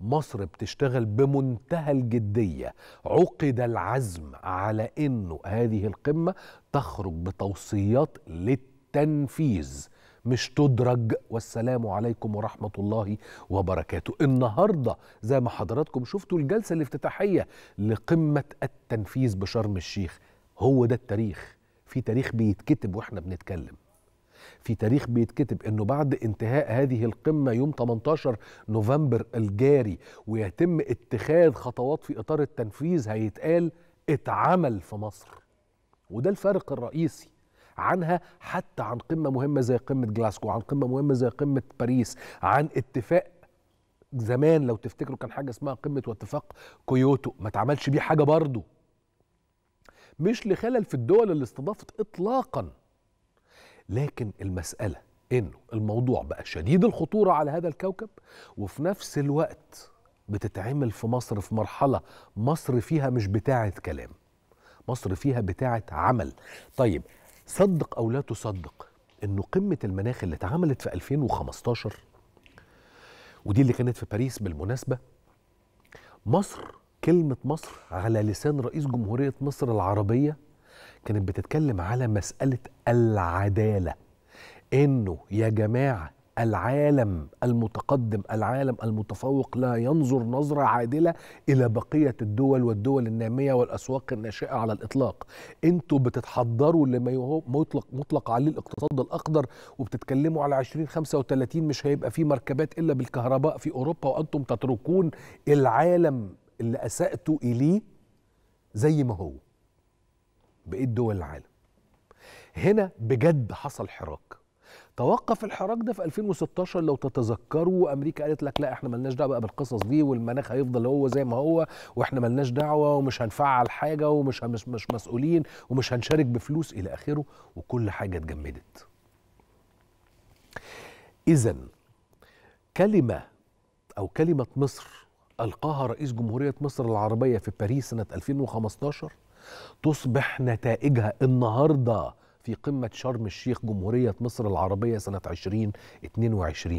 مصر بتشتغل بمنتهى الجديه عقد العزم على انه هذه القمه تخرج بتوصيات للتنفيذ مش تدرج والسلام عليكم ورحمة الله وبركاته النهاردة زي ما حضراتكم شفتوا الجلسة الافتتاحية لقمة التنفيذ بشرم الشيخ هو ده التاريخ في تاريخ بيتكتب واحنا بنتكلم في تاريخ بيتكتب انه بعد انتهاء هذه القمه يوم 18 نوفمبر الجاري ويتم اتخاذ خطوات في اطار التنفيذ هيتقال اتعمل في مصر وده الفارق الرئيسي عنها حتى عن قمه مهمه زي قمه جلاسكو عن قمه مهمه زي قمه باريس عن اتفاق زمان لو تفتكروا كان حاجه اسمها قمه واتفاق كيوتو ما اتعملش بيه حاجه برضه مش لخلل في الدول اللي استضافت اطلاقا لكن المسألة إنه الموضوع بقى شديد الخطورة على هذا الكوكب وفي نفس الوقت بتتعمل في مصر في مرحلة مصر فيها مش بتاعة كلام مصر فيها بتاعة عمل طيب صدق أو لا تصدق إنه قمة المناخ اللي اتعملت في 2015 ودي اللي كانت في باريس بالمناسبة مصر كلمة مصر على لسان رئيس جمهورية مصر العربية كانت بتتكلم على مسألة العدالة إنه يا جماعة العالم المتقدم العالم المتفوق لا ينظر نظرة عادلة إلى بقية الدول والدول النامية والأسواق الناشئة على الإطلاق انتوا بتتحضروا لما مطلق, مطلق عليه الاقتصاد الأخضر وبتتكلموا على 2035 مش هيبقى فيه مركبات إلا بالكهرباء في أوروبا وأنتم تتركون العالم اللي أسأتوا إليه زي ما هو بقيه دول العالم هنا بجد حصل حراك توقف الحراك ده في 2016 لو تتذكروا امريكا قالت لك لا احنا ملناش دعوه بقى بالقصص دي والمناخ هيفضل هو زي ما هو واحنا ملناش دعوه ومش هنفعل حاجه ومش مش, مش مسؤولين ومش هنشارك بفلوس الى اخره وكل حاجه اتجمدت. اذا كلمه او كلمه مصر القاها رئيس جمهوريه مصر العربيه في باريس سنه 2015 تصبح نتائجها النهارده في قمة شرم الشيخ جمهورية مصر العربية سنة 2022